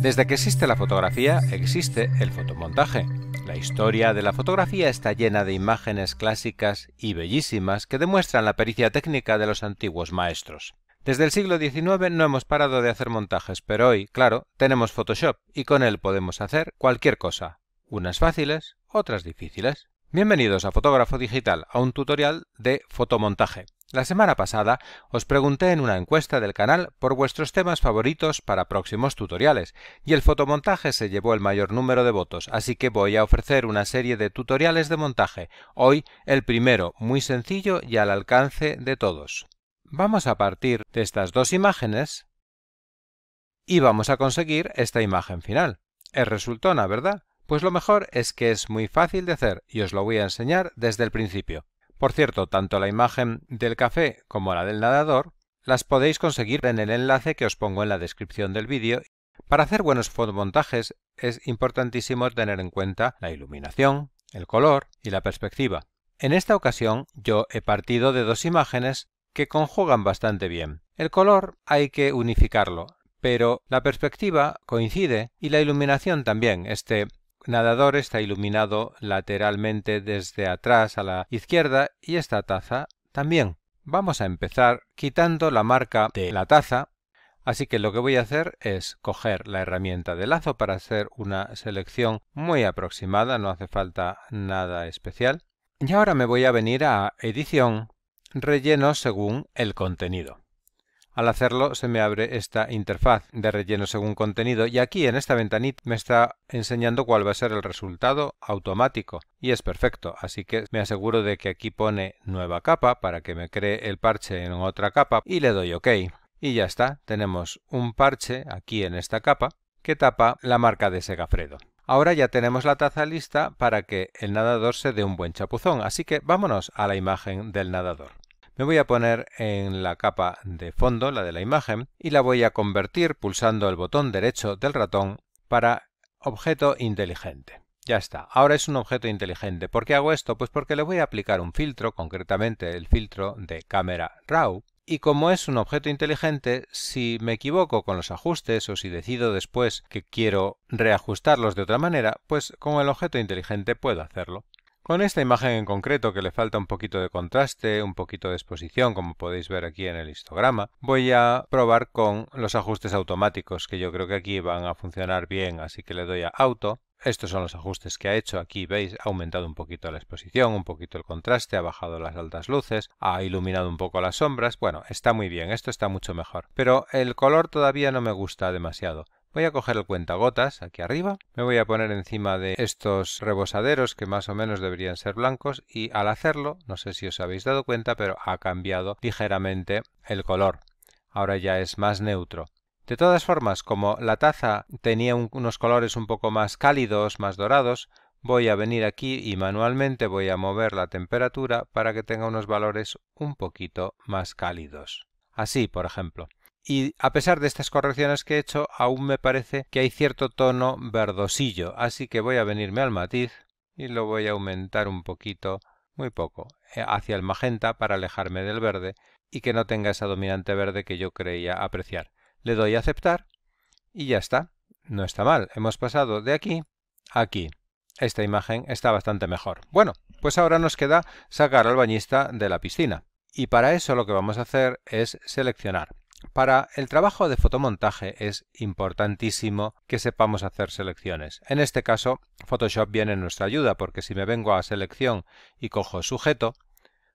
Desde que existe la fotografía, existe el fotomontaje. La historia de la fotografía está llena de imágenes clásicas y bellísimas que demuestran la pericia técnica de los antiguos maestros. Desde el siglo XIX no hemos parado de hacer montajes, pero hoy, claro, tenemos Photoshop y con él podemos hacer cualquier cosa, unas fáciles, otras difíciles. Bienvenidos a Fotógrafo Digital, a un tutorial de fotomontaje. La semana pasada os pregunté en una encuesta del canal por vuestros temas favoritos para próximos tutoriales y el fotomontaje se llevó el mayor número de votos, así que voy a ofrecer una serie de tutoriales de montaje, hoy el primero, muy sencillo y al alcance de todos. Vamos a partir de estas dos imágenes y vamos a conseguir esta imagen final. Es resultona, ¿verdad? Pues lo mejor es que es muy fácil de hacer y os lo voy a enseñar desde el principio. Por cierto, tanto la imagen del café como la del nadador las podéis conseguir en el enlace que os pongo en la descripción del vídeo. Para hacer buenos fotomontajes es importantísimo tener en cuenta la iluminación, el color y la perspectiva. En esta ocasión yo he partido de dos imágenes que conjugan bastante bien. El color hay que unificarlo, pero la perspectiva coincide y la iluminación también. Este nadador está iluminado lateralmente desde atrás a la izquierda y esta taza también. Vamos a empezar quitando la marca de la taza, así que lo que voy a hacer es coger la herramienta de lazo para hacer una selección muy aproximada, no hace falta nada especial. Y ahora me voy a venir a edición, relleno según el contenido. Al hacerlo se me abre esta interfaz de relleno según contenido y aquí en esta ventanita me está enseñando cuál va a ser el resultado automático y es perfecto, así que me aseguro de que aquí pone nueva capa para que me cree el parche en otra capa y le doy OK. Y ya está, tenemos un parche aquí en esta capa que tapa la marca de Segafredo. Ahora ya tenemos la taza lista para que el nadador se dé un buen chapuzón, así que vámonos a la imagen del nadador. Me voy a poner en la capa de fondo, la de la imagen, y la voy a convertir pulsando el botón derecho del ratón para objeto inteligente. Ya está, ahora es un objeto inteligente. ¿Por qué hago esto? Pues porque le voy a aplicar un filtro, concretamente el filtro de cámara RAW, y como es un objeto inteligente, si me equivoco con los ajustes o si decido después que quiero reajustarlos de otra manera, pues con el objeto inteligente puedo hacerlo. Con esta imagen en concreto, que le falta un poquito de contraste, un poquito de exposición, como podéis ver aquí en el histograma, voy a probar con los ajustes automáticos, que yo creo que aquí van a funcionar bien, así que le doy a Auto. Estos son los ajustes que ha hecho. Aquí veis, ha aumentado un poquito la exposición, un poquito el contraste, ha bajado las altas luces, ha iluminado un poco las sombras. Bueno, está muy bien, esto está mucho mejor. Pero el color todavía no me gusta demasiado. Voy a coger el cuentagotas aquí arriba, me voy a poner encima de estos rebosaderos que más o menos deberían ser blancos y al hacerlo, no sé si os habéis dado cuenta, pero ha cambiado ligeramente el color. Ahora ya es más neutro. De todas formas, como la taza tenía unos colores un poco más cálidos, más dorados, voy a venir aquí y manualmente voy a mover la temperatura para que tenga unos valores un poquito más cálidos. Así, por ejemplo y a pesar de estas correcciones que he hecho, aún me parece que hay cierto tono verdosillo, así que voy a venirme al matiz y lo voy a aumentar un poquito, muy poco, eh, hacia el magenta para alejarme del verde y que no tenga esa dominante verde que yo creía apreciar. Le doy a aceptar y ya está. No está mal, hemos pasado de aquí a aquí. Esta imagen está bastante mejor. Bueno, pues ahora nos queda sacar al bañista de la piscina. Y para eso lo que vamos a hacer es seleccionar para el trabajo de fotomontaje es importantísimo que sepamos hacer selecciones. En este caso, Photoshop viene en nuestra ayuda porque si me vengo a selección y cojo sujeto,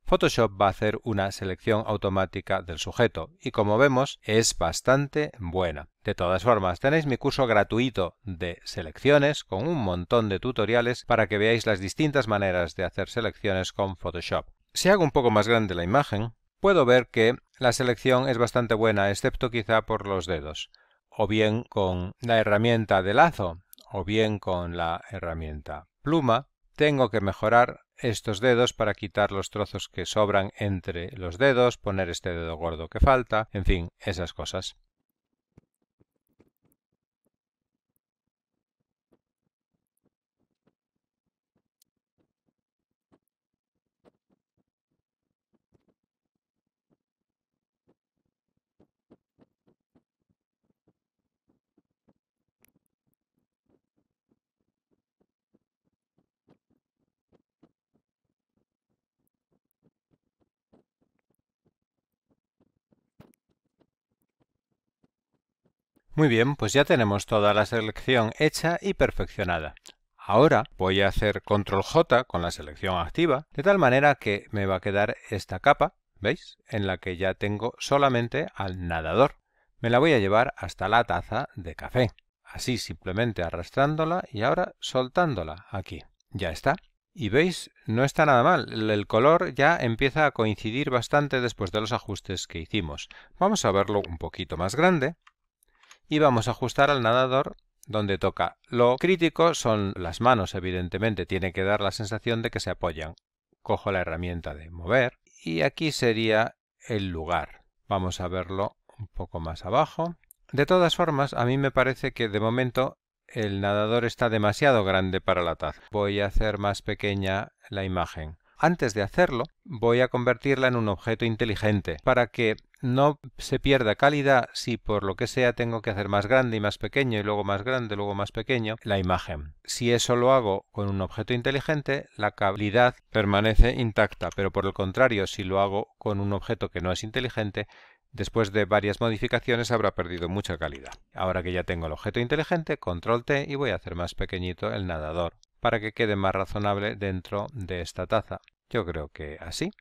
Photoshop va a hacer una selección automática del sujeto y como vemos es bastante buena. De todas formas, tenéis mi curso gratuito de selecciones con un montón de tutoriales para que veáis las distintas maneras de hacer selecciones con Photoshop. Si hago un poco más grande la imagen, puedo ver que la selección es bastante buena, excepto quizá por los dedos, o bien con la herramienta de lazo, o bien con la herramienta pluma. Tengo que mejorar estos dedos para quitar los trozos que sobran entre los dedos, poner este dedo gordo que falta, en fin, esas cosas. Muy bien, pues ya tenemos toda la selección hecha y perfeccionada. Ahora voy a hacer control J con la selección activa, de tal manera que me va a quedar esta capa, ¿veis? En la que ya tengo solamente al nadador. Me la voy a llevar hasta la taza de café, así simplemente arrastrándola y ahora soltándola aquí. Ya está. Y veis, no está nada mal, el color ya empieza a coincidir bastante después de los ajustes que hicimos. Vamos a verlo un poquito más grande y vamos a ajustar al nadador donde toca. Lo crítico son las manos, evidentemente, tiene que dar la sensación de que se apoyan. Cojo la herramienta de mover y aquí sería el lugar. Vamos a verlo un poco más abajo. De todas formas, a mí me parece que de momento el nadador está demasiado grande para la taza. Voy a hacer más pequeña la imagen. Antes de hacerlo, voy a convertirla en un objeto inteligente para que no se pierda calidad si por lo que sea tengo que hacer más grande y más pequeño y luego más grande, luego más pequeño la imagen. Si eso lo hago con un objeto inteligente, la calidad permanece intacta, pero por el contrario, si lo hago con un objeto que no es inteligente, después de varias modificaciones habrá perdido mucha calidad. Ahora que ya tengo el objeto inteligente, control T y voy a hacer más pequeñito el nadador para que quede más razonable dentro de esta taza. Yo creo que así,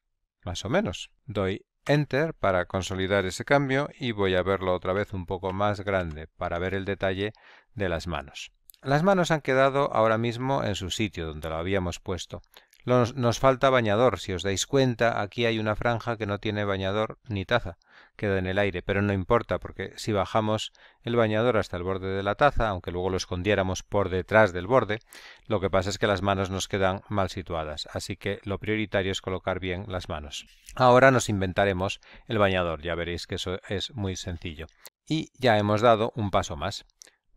más o menos. Doy Enter para consolidar ese cambio y voy a verlo otra vez un poco más grande para ver el detalle de las manos. Las manos han quedado ahora mismo en su sitio donde lo habíamos puesto. Nos, nos falta bañador, si os dais cuenta aquí hay una franja que no tiene bañador ni taza queda en el aire, pero no importa, porque si bajamos el bañador hasta el borde de la taza, aunque luego lo escondiéramos por detrás del borde, lo que pasa es que las manos nos quedan mal situadas, así que lo prioritario es colocar bien las manos. Ahora nos inventaremos el bañador, ya veréis que eso es muy sencillo. Y ya hemos dado un paso más.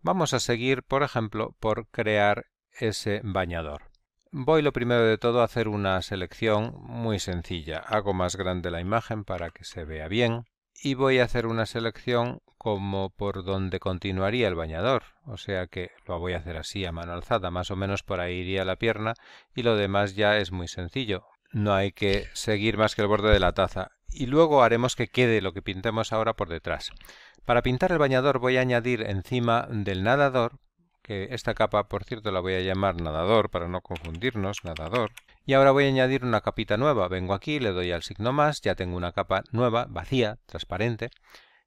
Vamos a seguir, por ejemplo, por crear ese bañador. Voy lo primero de todo a hacer una selección muy sencilla. Hago más grande la imagen para que se vea bien y voy a hacer una selección como por donde continuaría el bañador, o sea que lo voy a hacer así a mano alzada, más o menos por ahí iría la pierna y lo demás ya es muy sencillo, no hay que seguir más que el borde de la taza y luego haremos que quede lo que pintemos ahora por detrás. Para pintar el bañador voy a añadir encima del nadador esta capa, por cierto, la voy a llamar nadador para no confundirnos, nadador. Y ahora voy a añadir una capita nueva. Vengo aquí, le doy al signo más, ya tengo una capa nueva, vacía, transparente.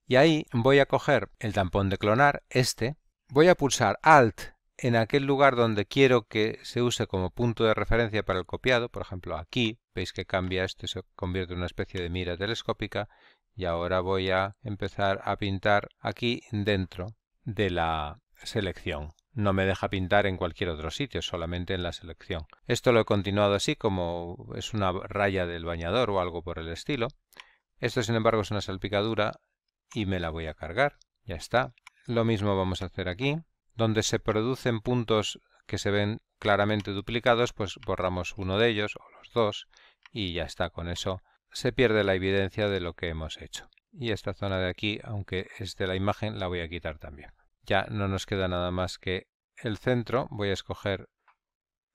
Y ahí voy a coger el tampón de clonar, este. Voy a pulsar Alt en aquel lugar donde quiero que se use como punto de referencia para el copiado, por ejemplo aquí, veis que cambia esto se convierte en una especie de mira telescópica, y ahora voy a empezar a pintar aquí dentro de la selección no me deja pintar en cualquier otro sitio, solamente en la selección. Esto lo he continuado así como es una raya del bañador o algo por el estilo. Esto sin embargo es una salpicadura y me la voy a cargar. Ya está. Lo mismo vamos a hacer aquí. Donde se producen puntos que se ven claramente duplicados, pues borramos uno de ellos o los dos y ya está. Con eso se pierde la evidencia de lo que hemos hecho. Y esta zona de aquí, aunque es de la imagen, la voy a quitar también ya no nos queda nada más que el centro. Voy a escoger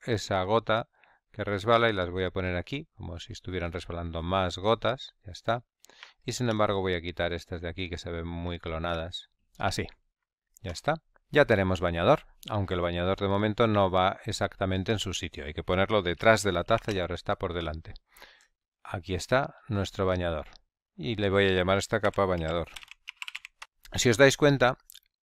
esa gota que resbala y las voy a poner aquí, como si estuvieran resbalando más gotas, ya está. Y sin embargo voy a quitar estas de aquí que se ven muy clonadas. Así, ya está. Ya tenemos bañador, aunque el bañador de momento no va exactamente en su sitio. Hay que ponerlo detrás de la taza y ahora está por delante. Aquí está nuestro bañador. Y le voy a llamar esta capa bañador. Si os dais cuenta,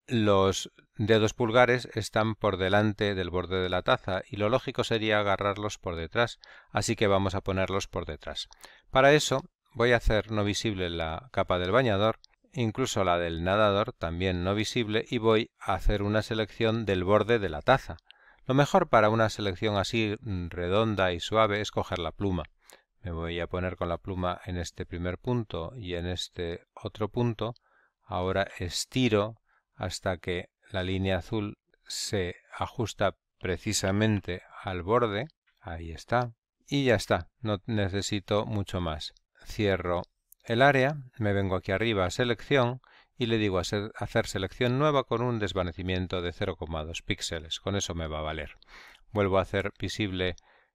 los dedos pulgares están por delante del borde de la taza y lo lógico sería agarrarlos por detrás, así que vamos a ponerlos por detrás. Para eso voy a hacer no visible la capa del bañador, incluso la del nadador también no visible y voy a hacer una selección del borde de la taza. Lo mejor para una selección así mm, redonda y suave es coger la pluma. Me voy a poner con la pluma en este primer punto y en este otro punto. Ahora estiro hasta que la línea azul se ajusta precisamente al borde. Ahí está. Y ya está, no necesito mucho más. Cierro el área, me vengo aquí arriba a selección y le digo hacer selección nueva con un desvanecimiento de 0,2 píxeles. Con eso me va a valer. Vuelvo a hacer visible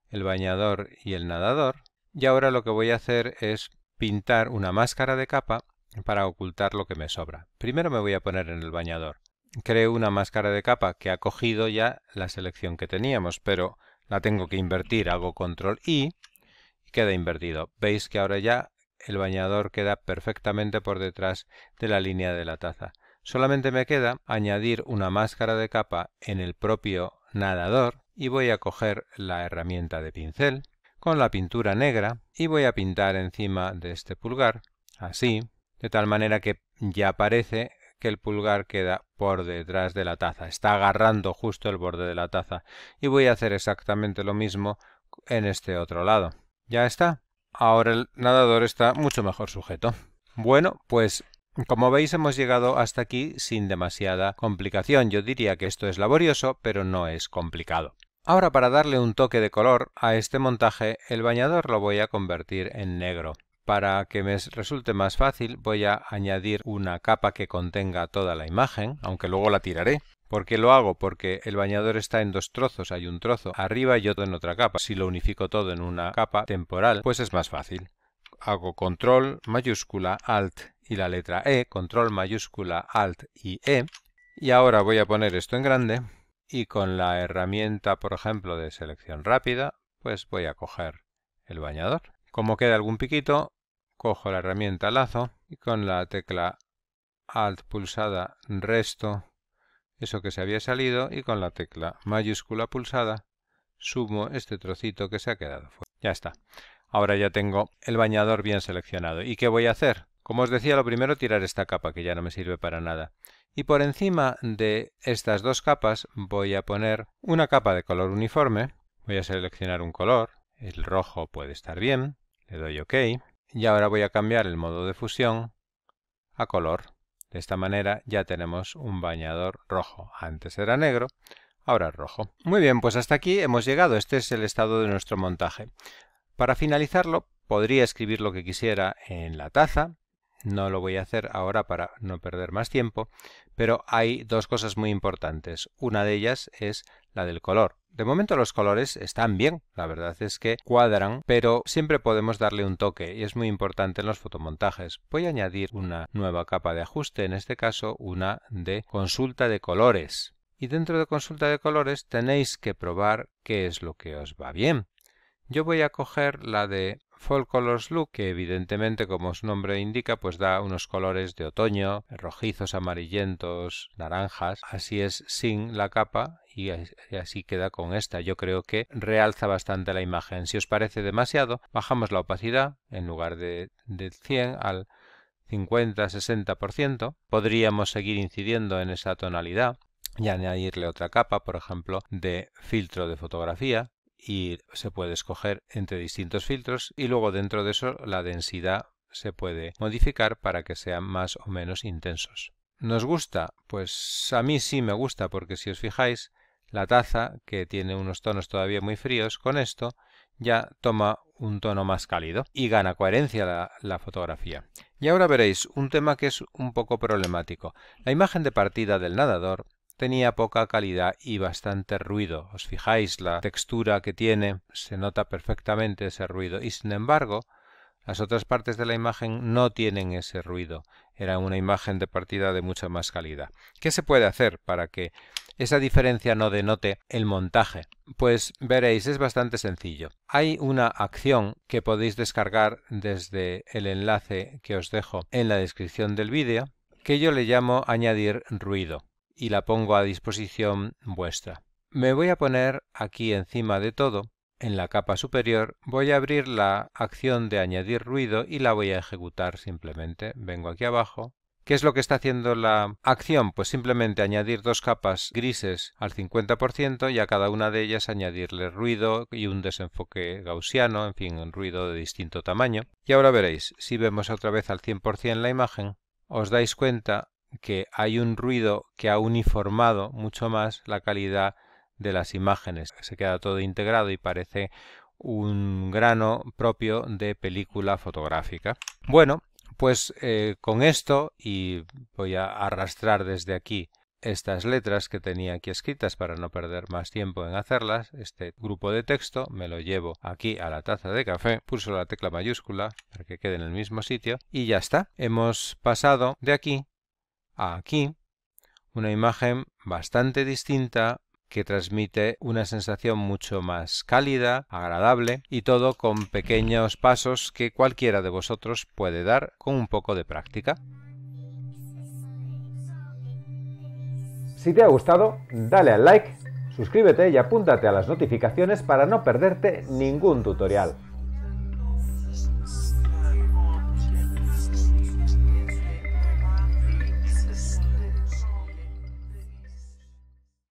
el bañador y el nadador. Y ahora lo que voy a hacer es pintar una máscara de capa para ocultar lo que me sobra. Primero me voy a poner en el bañador. Creo una máscara de capa que ha cogido ya la selección que teníamos, pero la tengo que invertir. Hago control I y queda invertido. Veis que ahora ya el bañador queda perfectamente por detrás de la línea de la taza. Solamente me queda añadir una máscara de capa en el propio nadador y voy a coger la herramienta de pincel con la pintura negra y voy a pintar encima de este pulgar, así, de tal manera que ya parece que el pulgar queda por detrás de la taza, está agarrando justo el borde de la taza. Y voy a hacer exactamente lo mismo en este otro lado. Ya está. Ahora el nadador está mucho mejor sujeto. Bueno, pues como veis hemos llegado hasta aquí sin demasiada complicación. Yo diría que esto es laborioso, pero no es complicado. Ahora para darle un toque de color a este montaje, el bañador lo voy a convertir en negro. Para que me resulte más fácil voy a añadir una capa que contenga toda la imagen, aunque luego la tiraré. ¿Por qué lo hago? Porque el bañador está en dos trozos, hay un trozo arriba y otro en otra capa. Si lo unifico todo en una capa temporal, pues es más fácil. Hago control mayúscula alt y la letra E, control mayúscula alt y E. Y ahora voy a poner esto en grande y con la herramienta, por ejemplo, de selección rápida, pues voy a coger el bañador. Como queda algún piquito, cojo la herramienta lazo y con la tecla Alt pulsada resto eso que se había salido y con la tecla mayúscula pulsada sumo este trocito que se ha quedado fuera. Ya está. Ahora ya tengo el bañador bien seleccionado. ¿Y qué voy a hacer? Como os decía, lo primero tirar esta capa que ya no me sirve para nada. Y por encima de estas dos capas voy a poner una capa de color uniforme. Voy a seleccionar un color. El rojo puede estar bien. Le doy OK. Y ahora voy a cambiar el modo de fusión a color. De esta manera ya tenemos un bañador rojo. Antes era negro, ahora rojo. Muy bien, pues hasta aquí hemos llegado. Este es el estado de nuestro montaje. Para finalizarlo, podría escribir lo que quisiera en la taza, no lo voy a hacer ahora para no perder más tiempo, pero hay dos cosas muy importantes. Una de ellas es la del color. De momento los colores están bien, la verdad es que cuadran, pero siempre podemos darle un toque y es muy importante en los fotomontajes. Voy a añadir una nueva capa de ajuste, en este caso una de consulta de colores. Y dentro de consulta de colores tenéis que probar qué es lo que os va bien. Yo voy a coger la de Fall Colors Look, que evidentemente, como su nombre indica, pues da unos colores de otoño, rojizos, amarillentos, naranjas. Así es sin la capa y así queda con esta. Yo creo que realza bastante la imagen. Si os parece demasiado, bajamos la opacidad en lugar de, de 100 al 50-60%. Podríamos seguir incidiendo en esa tonalidad y añadirle otra capa, por ejemplo, de filtro de fotografía y se puede escoger entre distintos filtros y luego dentro de eso la densidad se puede modificar para que sean más o menos intensos. ¿Nos gusta? Pues a mí sí me gusta porque si os fijáis la taza, que tiene unos tonos todavía muy fríos, con esto ya toma un tono más cálido y gana coherencia la, la, fotografía. Y ahora veréis un tema que es un poco problemático. La imagen de partida del nadador tenía poca calidad y bastante ruido. Os fijáis la textura que tiene, se nota perfectamente ese ruido y sin embargo las otras partes de la imagen no tienen ese ruido. Era una imagen de partida de mucha más calidad. ¿Qué se puede hacer para que esa diferencia no denote el montaje? Pues veréis, es bastante sencillo. Hay una acción que podéis descargar desde el enlace que os dejo en la descripción del vídeo, que yo le llamo añadir ruido y la pongo a disposición vuestra. Me voy a poner aquí encima de todo, en la capa superior, voy a abrir la acción de añadir ruido y la voy a ejecutar simplemente. Vengo aquí abajo. ¿Qué es lo que está haciendo la acción? Pues simplemente añadir dos capas grises al 50% y a cada una de ellas añadirle ruido y un desenfoque gaussiano, en fin, un ruido de distinto tamaño. Y ahora veréis, si vemos otra vez al 100% la imagen, os dais cuenta que hay un ruido que ha uniformado mucho más la calidad de las imágenes. Se queda todo integrado y parece un grano propio de película fotográfica. Bueno, pues eh, con esto, y voy a arrastrar desde aquí estas letras que tenía aquí escritas para no perder más tiempo en hacerlas, este grupo de texto me lo llevo aquí a la taza de café, pulso la tecla mayúscula para que quede en el mismo sitio y ya está. Hemos pasado de aquí aquí una imagen bastante distinta que transmite una sensación mucho más cálida, agradable y todo con pequeños pasos que cualquiera de vosotros puede dar con un poco de práctica. Si te ha gustado, dale al like, suscríbete y apúntate a las notificaciones para no perderte ningún tutorial.